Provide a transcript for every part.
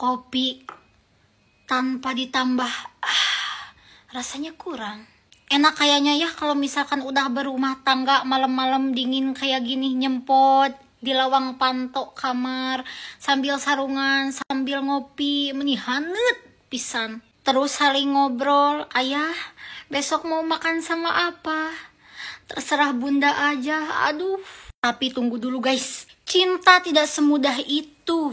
kopi tanpa ditambah ah, rasanya kurang enak kayaknya ya kalau misalkan udah berumah tangga malam-malam dingin kayak gini nyempot di lawang pantok kamar sambil sarungan sambil ngopi menihanet pisan terus saling ngobrol ayah besok mau makan sama apa terserah bunda aja aduh tapi tunggu dulu guys cinta tidak semudah itu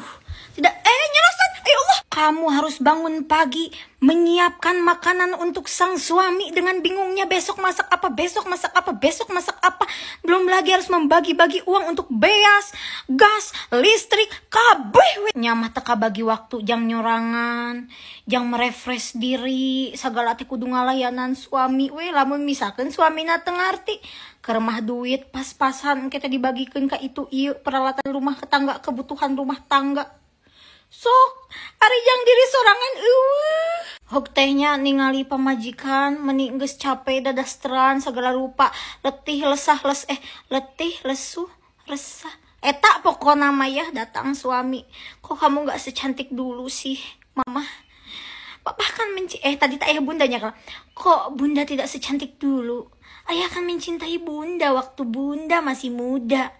tidak eh nyerah Ya Allah, kamu harus bangun pagi, menyiapkan makanan untuk sang suami dengan bingungnya besok masak apa, besok masak apa, besok masak apa. Belum lagi harus membagi-bagi uang untuk beas, gas, listrik, kabeh. Nyama teka bagi waktu jang nyorangan, jang merefresh diri, segala ti kudu ngalayanan suami. Weh, lamun misalkan suamina nateng arti keremah duit pas-pasan kita dibagikan ke itu iya peralatan rumah tangga kebutuhan rumah tangga sok yang diri sorangan uh. Hok tehnya ningali pamajikan meningges capek seteran segala rupa letih lesah les eh letih lesu resah etak pokok nama ya datang suami kok kamu gak secantik dulu sih mama Papa kan menci eh tadi tak ayah bundanya kalau kok bunda tidak secantik dulu ayah kan mencintai bunda waktu bunda masih muda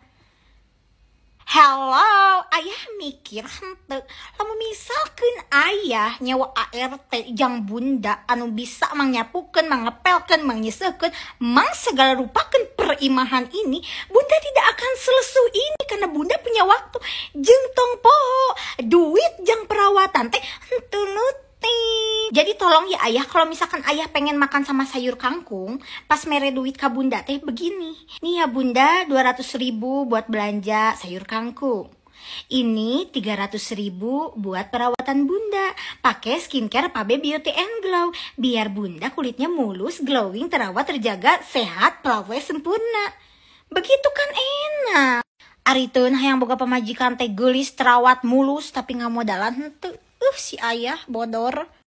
Hello, ayah mikir henteu Lalu misalkan ayah nyawa ART yang bunda anu bisa mangnyapukeun, mengepelkan, mengisahkan, mang segala rupakan perimahan ini, bunda tidak akan selesu ini karena bunda punya waktu Jeng tong poho, duit jang perawatan teh jadi tolong ya ayah, kalau misalkan ayah pengen makan sama sayur kangkung, pas mere duit ke bunda teh begini. Nih ya bunda, 200 ribu buat belanja sayur kangkung. Ini 300 ribu buat perawatan bunda. Pakai skincare Pabe Beauty and Glow. Biar bunda kulitnya mulus, glowing, terawat, terjaga, sehat, pelawai, sempurna. Begitu kan enak. Aritun yang boga pemajikan teh gelis, terawat, mulus, tapi nggak modalan. Tuh, uh, si ayah bodor.